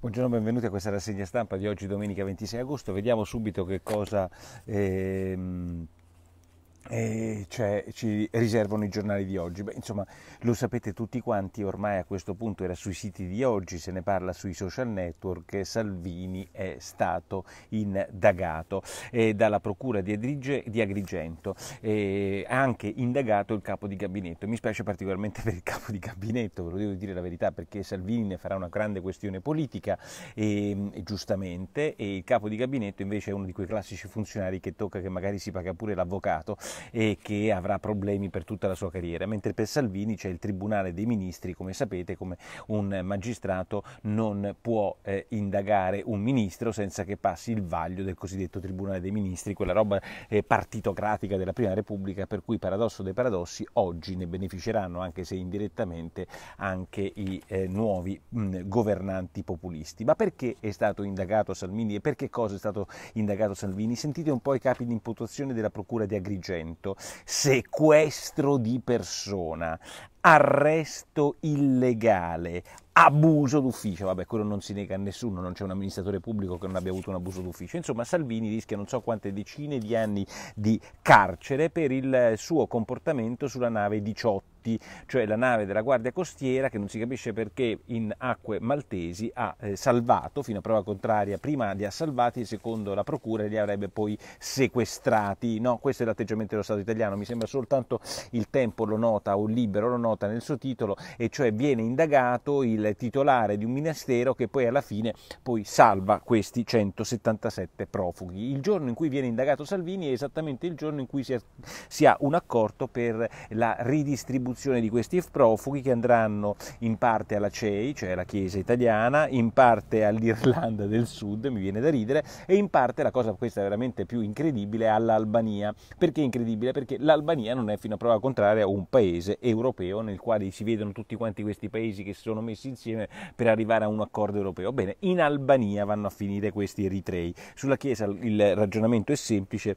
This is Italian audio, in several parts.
Buongiorno, benvenuti a questa rassegna stampa di oggi domenica 26 agosto. Vediamo subito che cosa... Ehm cioè, ci riservano i giornali di oggi. Beh, insomma, lo sapete tutti quanti, ormai a questo punto era sui siti di oggi, se ne parla sui social network, Salvini è stato indagato eh, dalla procura di, Adrige, di Agrigento, eh, anche indagato il capo di gabinetto. Mi spiace particolarmente per il capo di gabinetto, ve lo devo dire la verità, perché Salvini ne farà una grande questione politica, eh, giustamente, e il capo di gabinetto invece è uno di quei classici funzionari che tocca che magari si paga pure l'avvocato e che avrà problemi per tutta la sua carriera, mentre per Salvini c'è il Tribunale dei Ministri, come sapete, come un magistrato non può eh, indagare un ministro senza che passi il vaglio del cosiddetto Tribunale dei Ministri, quella roba eh, partitocratica della Prima Repubblica, per cui paradosso dei paradossi oggi ne beneficeranno, anche se indirettamente, anche i eh, nuovi mh, governanti populisti. Ma perché è stato indagato Salvini e per che cosa è stato indagato Salvini? Sentite un po' i capi di imputazione della Procura di Agrigento Novecento, sequestro di persona, arresto illegale, abuso d'ufficio, vabbè quello non si nega a nessuno, non c'è un amministratore pubblico che non abbia avuto un abuso d'ufficio, insomma Salvini rischia non so quante decine di anni di carcere per il suo comportamento sulla nave 18 Veneti, cioè la nave della Guardia Costiera che non si capisce perché in acque maltesi ha eh, salvato, fino a prova contraria, prima li ha salvati e secondo la procura li avrebbe poi sequestrati. No, questo è l'atteggiamento dello Stato italiano, mi sembra soltanto il tempo lo nota o il libero lo nota nel suo titolo e cioè viene indagato il titolare di un ministero che poi alla fine poi salva questi 177 profughi. Il giorno in cui viene indagato Salvini è esattamente il giorno in cui si ha un accordo per la ridistribuzione distribuzione di questi profughi che andranno in parte alla CEI, cioè la Chiesa italiana, in parte all'Irlanda del Sud, mi viene da ridere, e in parte la cosa questa veramente più incredibile all'Albania. Perché incredibile? Perché l'Albania non è fino a prova contraria un paese europeo nel quale si vedono tutti quanti questi paesi che si sono messi insieme per arrivare a un accordo europeo. Bene, in Albania vanno a finire questi eritrei. Sulla Chiesa il ragionamento è semplice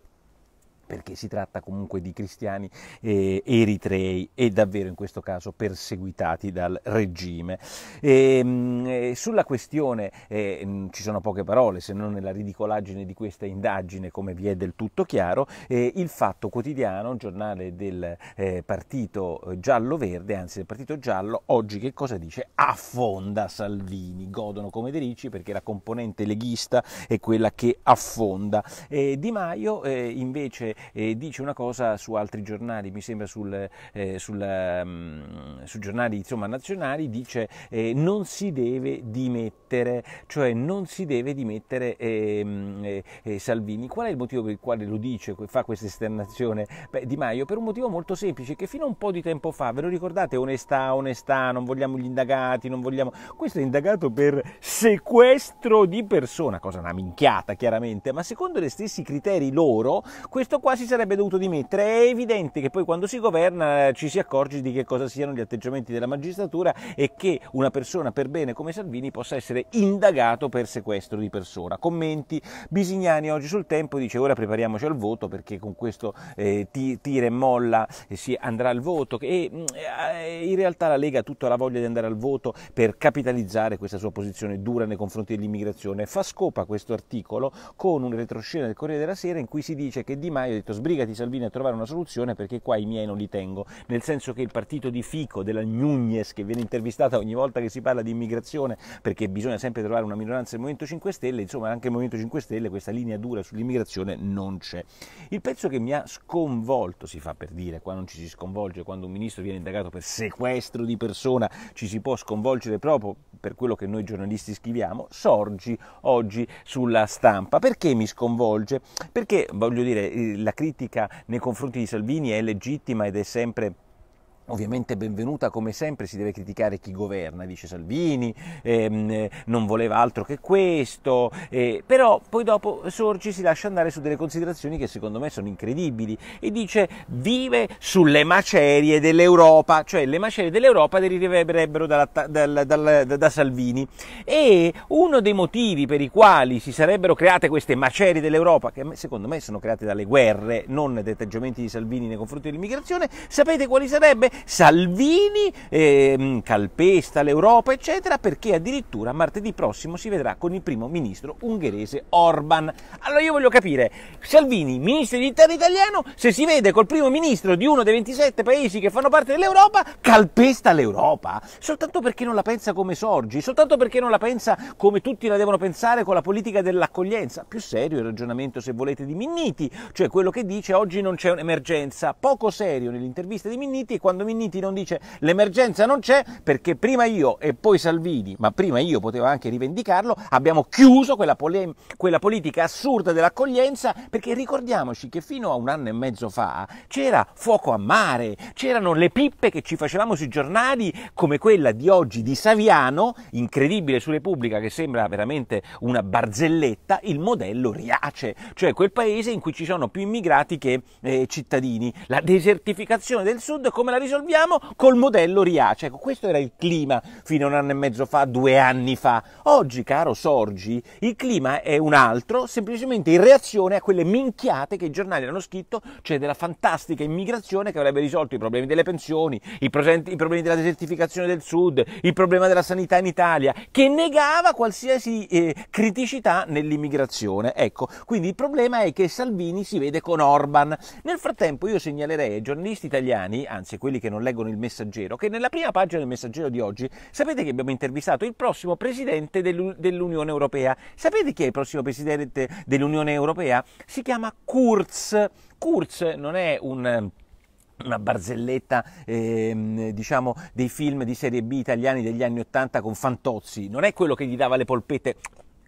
perché si tratta comunque di cristiani eh, eritrei e davvero in questo caso perseguitati dal regime. E, ehm, mh, eh, sulla questione eh, mh, mm, ci sono poche parole, se non nella ridicolaggine di questa indagine, come vi è del tutto chiaro, eh, il Fatto Quotidiano, giornale del eh, partito giallo-verde, anzi del partito giallo, oggi che cosa dice? Affonda Salvini, godono come derici perché la componente leghista è quella che affonda. Eh, di Maio invece e dice una cosa su altri giornali, mi sembra sul, eh, sul, um, su giornali insomma, nazionali, dice eh, non si deve dimettere, cioè non si deve dimettere ehm, eh, eh, Salvini. Qual è il motivo per il quale lo dice, fa questa esternazione Beh, Di Maio? Per un motivo molto semplice che fino a un po' di tempo fa, ve lo ricordate, onestà, onestà, non vogliamo gli indagati, non vogliamo... Questo è indagato per sequestro di persona, cosa una minchiata chiaramente, ma secondo gli stessi criteri loro, questo qua si sarebbe dovuto dimettere. È evidente che poi quando si governa eh, ci si accorge di che cosa siano gli atteggiamenti della magistratura e che una persona per bene come Salvini possa essere indagato per sequestro di persona. Commenti, Bisignani oggi sul tempo dice ora prepariamoci al voto perché con questo eh, tira e molla si andrà al voto e mm, eh, in realtà la Lega ha tutta la voglia di andare al voto per capitalizzare questa sua posizione dura nei confronti dell'immigrazione. Fa scopa questo articolo con un retroscena del Corriere della Sera in cui si dice che Di Maio Maio ha detto sbrigati Salvini a trovare una soluzione perché qua i miei non li tengo, nel senso che il partito di Fico, della Nunez, che viene intervistata ogni volta che si parla di immigrazione perché bisogna sempre trovare una minoranza del Movimento 5 Stelle, insomma anche il Movimento 5 Stelle questa linea dura sull'immigrazione non c'è. Il pezzo che mi ha sconvolto, si fa per dire, qua non ci si sconvolge, quando un ministro viene indagato per sequestro di persona ci si può sconvolgere proprio per quello che noi giornalisti scriviamo, sorgi oggi sulla stampa. Perché mi sconvolge? Perché, voglio dire, la critica nei confronti di Salvini è legittima ed è sempre Ovviamente benvenuta come sempre si deve criticare chi governa, dice Salvini, ehm, non voleva altro che questo, eh, però poi dopo Sorgi si lascia andare su delle considerazioni che secondo me sono incredibili e dice vive sulle macerie dell'Europa, cioè le macerie dell'Europa deriverebbero dalla, dal, dal, da, da Salvini e uno dei motivi per i quali si sarebbero create queste macerie dell'Europa, che secondo me sono create dalle guerre, non dai atteggiamenti di Salvini nei confronti dell'immigrazione, sapete quali sarebbe? Salvini eh, calpesta l'Europa, eccetera, perché addirittura martedì prossimo si vedrà con il primo ministro ungherese Orban. Allora io voglio capire, Salvini, ministro di interno italiano, se si vede col primo ministro di uno dei 27 paesi che fanno parte dell'Europa, calpesta l'Europa, soltanto perché non la pensa come sorgi, soltanto perché non la pensa come tutti la devono pensare con la politica dell'accoglienza. Più serio il ragionamento, se volete, di Minniti, cioè quello che dice oggi non c'è un'emergenza. Poco serio nell'intervista di Minniti è quando quando Minniti non dice l'emergenza non c'è perché prima io e poi Salvini, ma prima io potevo anche rivendicarlo, abbiamo chiuso quella, pole- quella politica assurda dell'accoglienza perché ricordiamoci che fino a un anno e mezzo fa c'era fuoco a mare, c'erano le pippe che ci facevamo sui giornali come quella di oggi di Saviano, incredibile su Repubblica che sembra veramente una barzelletta, il modello Riace, cioè quel paese in cui ci sono più immigrati che eh, cittadini. La desertificazione del sud come la risoluzione risolviamo col modello Riace. Cioè, ecco, questo era il clima fino a un anno e mezzo fa, due anni fa. Oggi, caro Sorgi, il clima è un altro, semplicemente in reazione a quelle minchiate che i giornali hanno scritto, cioè della fantastica immigrazione che avrebbe risolto i problemi delle pensioni, i, presenti, i problemi della desertificazione del sud, il problema della sanità in Italia, che negava qualsiasi eh, criticità nell'immigrazione. Ecco, quindi il problema è che Salvini si vede con Orban. Nel frattempo io segnalerei ai giornalisti italiani, anzi quelli che non leggono il messaggero, che nella prima pagina del messaggero di oggi sapete che abbiamo intervistato il prossimo presidente dell'Unione Europea. Sapete chi è il prossimo presidente dell'Unione Europea? Si chiama Kurz. Kurz non è un una barzelletta ehm, diciamo dei film di serie B italiani degli anni 80 con Fantozzi non è quello che gli dava le polpette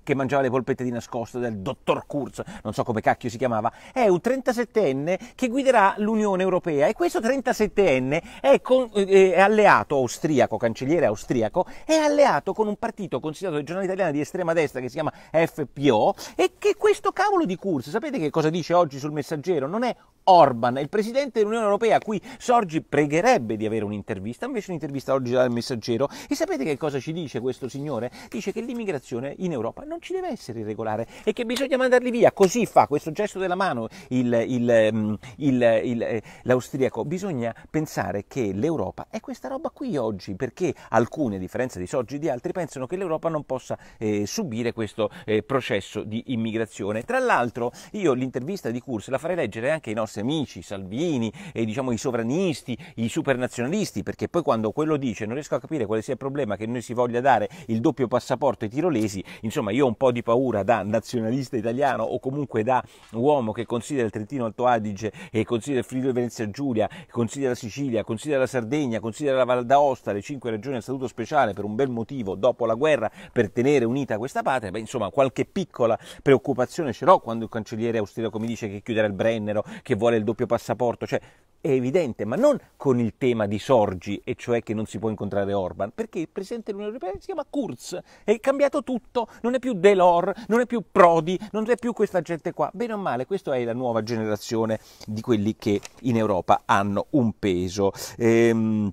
che mangiava le polpette di nascosto del dottor Kurz, non so come cacchio si chiamava, è un 37enne che guiderà l'Unione Europea e questo 37enne è, con, eh, è alleato austriaco, cancelliere austriaco, è alleato con un partito considerato dai giornali italiani di estrema destra che si chiama FPO e che questo cavolo di Kurz, sapete che cosa dice oggi sul messaggero? Non è Orban, il presidente dell'Unione Europea, a cui Sorgi pregherebbe di avere un'intervista, invece un'intervista oggi dal Messaggero. E sapete che cosa ci dice questo signore? Dice che l'immigrazione in Europa non ci deve essere irregolare e che bisogna mandarli via. Così fa questo gesto della mano il, il, mm, il, eh, l'austriaco. Bisogna pensare che l'Europa è questa roba qui oggi, perché alcuni, a differenza di Sorgi e di altri, pensano che l'Europa non possa eh, subire questo eh, processo di immigrazione. Tra l'altro, io l'intervista di Kurz la farei leggere anche ai nostri nostri amici, Salvini e diciamo i sovranisti, i supernazionalisti, perché poi quando quello dice non riesco a capire quale sia il problema che noi si voglia dare il doppio passaporto ai tirolesi, insomma io ho un po' di paura da nazionalista italiano o comunque da uomo che considera il Trentino Alto Adige e considera il Friuli Venezia Giulia, considera la Sicilia, considera la Sardegna, considera la Val d'Aosta, le cinque regioni a statuto speciale per un bel motivo dopo la guerra per tenere unita questa patria, beh, insomma qualche piccola preoccupazione ce l'ho quando il cancelliere austriaco mi dice che chiuderà il Brennero, che vuole il doppio passaporto, cioè è evidente, ma non con il tema di Sorgi, e cioè che non si può incontrare Orban, perché il Presidente dell'Unione Europea si chiama Kurz, è cambiato tutto, non è più Delors, non è più Prodi, non è più questa gente qua. Bene o male, questa è la nuova generazione di quelli che in Europa hanno un peso. Ehm,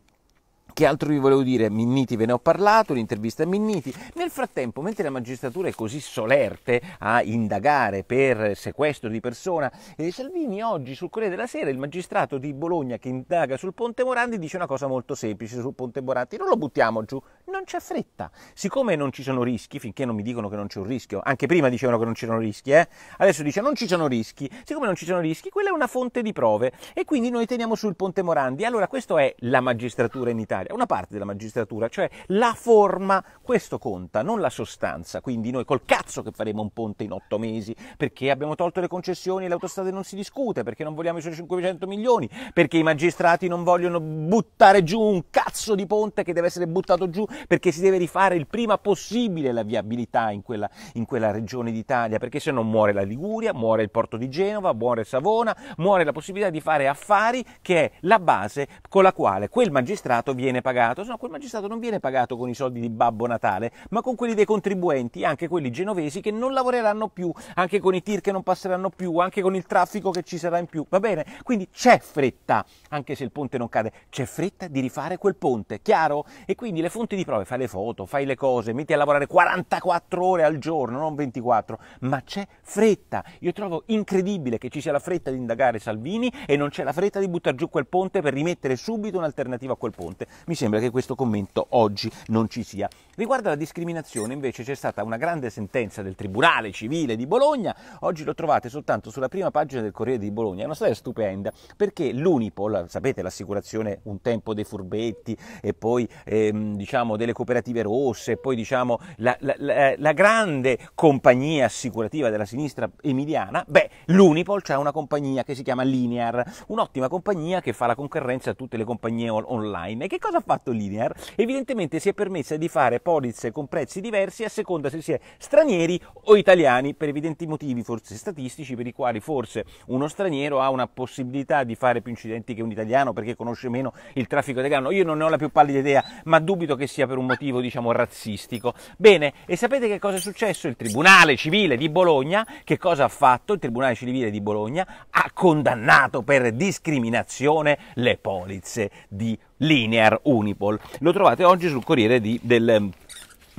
che altro vi volevo dire? Minniti ve ne ho parlato, l'intervista a Minniti. Nel frattempo, mentre la magistratura è così solerte a indagare per sequestro di persona, eh, Salvini oggi sul Corriere della Sera, il magistrato di Bologna che indaga sul Ponte Morandi dice una cosa molto semplice sul Ponte Morandi, non lo buttiamo giù, non c'è fretta. Siccome non ci sono rischi, finché non mi dicono che non c'è un rischio, anche prima dicevano che non c'erano rischi, eh? adesso dice non ci sono rischi, siccome non ci sono rischi, quella è una fonte di prove e quindi noi teniamo sul Ponte Morandi. Allora, questa è la magistratura in Italia giudiziaria, una parte della magistratura, cioè la forma, questo conta, non la sostanza. Quindi noi col cazzo che faremo un ponte in otto mesi, perché abbiamo tolto le concessioni e le autostrade non si discute, perché non vogliamo i suoi 500 milioni, perché i magistrati non vogliono buttare giù un cazzo di ponte che deve essere buttato giù, perché si deve rifare il prima possibile la viabilità in quella, in quella regione d'Italia, perché se no muore la Liguria, muore il porto di Genova, muore Savona, muore la possibilità di fare affari che è la base con la quale quel magistrato viene viene pagato? No, quel magistrato non viene pagato con i soldi di Babbo Natale, ma con quelli dei contribuenti, anche quelli genovesi che non lavoreranno più, anche con i tir che non passeranno più, anche con il traffico che ci sarà in più, va bene? Quindi c'è fretta, anche se il ponte non cade, c'è fretta di rifare quel ponte, chiaro? E quindi le fonti di prove, fai le foto, fai le cose, metti a lavorare 44 ore al giorno, non 24, ma c'è fretta. Io trovo incredibile che ci sia la fretta di indagare Salvini e non c'è la fretta di buttare giù quel ponte per rimettere subito un'alternativa a quel ponte mi sembra che questo commento oggi non ci sia. Riguardo alla discriminazione invece c'è stata una grande sentenza del Tribunale Civile di Bologna, oggi lo trovate soltanto sulla prima pagina del Corriere di Bologna, è una storia stupenda perché l'Unipol, sapete l'assicurazione un tempo dei furbetti e poi ehm, diciamo delle cooperative rosse e poi diciamo la, la, la, la grande compagnia assicurativa della sinistra emiliana, beh l'Unipol c'è una compagnia che si chiama Linear, un'ottima compagnia che fa la concorrenza a tutte le compagnie on- online. E che cosa ha fatto Linear? Evidentemente si è permessa di fare Poi polizze con prezzi diversi a seconda se si è stranieri o italiani, per evidenti motivi forse statistici, per i quali forse uno straniero ha una possibilità di fare più incidenti che un italiano perché conosce meno il traffico italiano. Io non ne ho la più pallida idea, ma dubito che sia per un motivo, diciamo, razzistico. Bene, e sapete che cosa è successo? Il Tribunale Civile di Bologna, che cosa ha fatto? Il Tribunale Civile di Bologna ha condannato per discriminazione le polizze di Bologna Linear Unipol. Lo trovate oggi sul Corriere di, del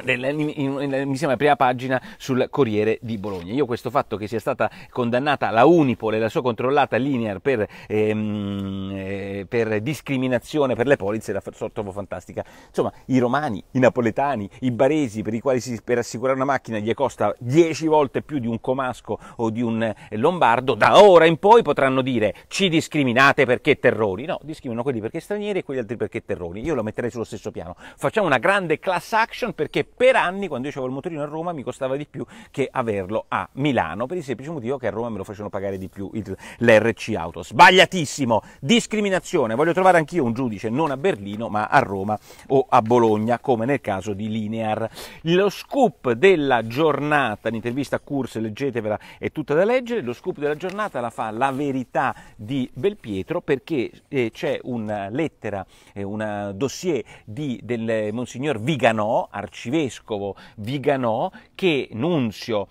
mi sembra la prima pagina sul Corriere di Bologna. Io questo fatto che sia stata condannata la Unipol e la sua controllata Linear per, ehm, eh, per discriminazione per le polizze la trovo fantastica. Insomma, i romani, i napoletani, i baresi per i quali si, per assicurare una macchina gli costa 10 volte più di un comasco o di un eh, lombardo, da ora in poi potranno dire ci discriminate perché terrori. No, discriminano quelli perché stranieri e quegli altri perché terrori. Io lo metterei sullo stesso piano. Facciamo una grande class action perché perché per anni quando io avevo il motorino a Roma mi costava di più che averlo a Milano, per il semplice motivo che a Roma me lo facevano pagare di più il, l'RC Auto. Sbagliatissimo, discriminazione, voglio trovare anch'io un giudice non a Berlino ma a Roma o a Bologna, come nel caso di Linear. Lo scoop della giornata, l'intervista a Curse, leggetevela, è tutta da leggere, lo scoop della giornata la fa la verità di Belpietro perché eh, c'è una lettera, eh, un dossier di, del eh, Monsignor Viganò, arcivescovo, arcivescovo Viganò che Nunzio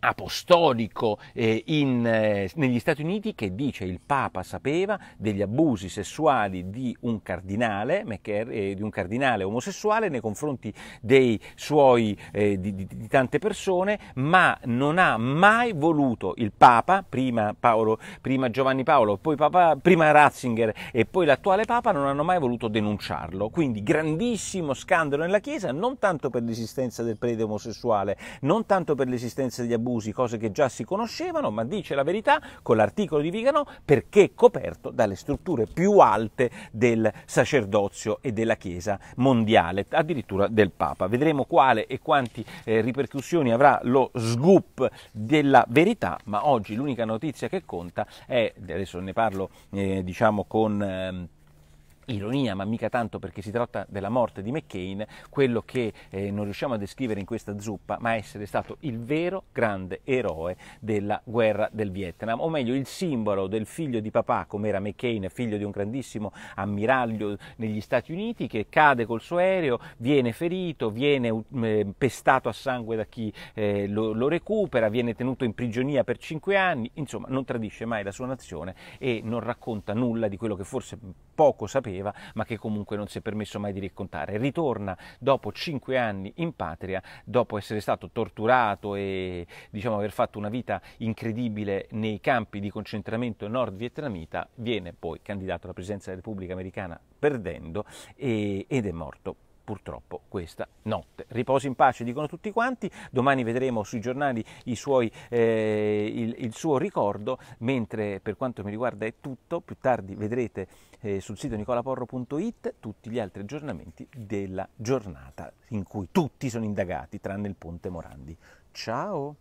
apostolico eh, in, eh, negli Stati Uniti che dice il Papa sapeva degli abusi sessuali di un cardinale, eh, di un cardinale omosessuale nei confronti dei suoi, eh, di, di, di, tante persone, ma non ha mai voluto il Papa, prima, Paolo, prima Giovanni Paolo, poi Papa, prima Ratzinger e poi l'attuale Papa, non hanno mai voluto denunciarlo. Quindi grandissimo scandalo nella Chiesa, non tanto per l'esistenza del prete omosessuale, non tanto per l'esistenza degli abusi abusi, cose che già si conoscevano, ma dice la verità con l'articolo di Vigano perché coperto dalle strutture più alte del sacerdozio e della Chiesa mondiale, addirittura del Papa. Vedremo quale e quante eh, ripercussioni avrà lo scoop della verità, ma oggi l'unica notizia che conta è, adesso ne parlo eh, diciamo con... Eh, ironia, ma mica tanto perché si tratta della morte di McCain, quello che eh, non riusciamo a descrivere in questa zuppa, ma essere stato il vero grande eroe della guerra del Vietnam, o meglio il simbolo del figlio di papà, come era McCain, figlio di un grandissimo ammiraglio negli Stati Uniti, che cade col suo aereo, viene ferito, viene eh, pestato a sangue da chi eh, lo, lo recupera, viene tenuto in prigionia per cinque anni, insomma non tradisce mai la sua nazione e non racconta nulla di quello che forse poco sapeva sapeva, ma che comunque non si è permesso mai di raccontare. Ritorna dopo cinque anni in patria, dopo essere stato torturato e diciamo, aver fatto una vita incredibile nei campi di concentramento nord-vietnamita, viene poi candidato alla presidenza della Repubblica Americana perdendo e, ed è morto purtroppo questa notte. Riposo in pace, dicono tutti quanti, domani vedremo sui giornali suoi, eh, il, il, suo ricordo, mentre per quanto mi riguarda è tutto, più tardi vedrete eh, sul sito nicolaporro.it tutti gli altri aggiornamenti della giornata in cui tutti sono indagati, tranne il Ponte Morandi. Ciao!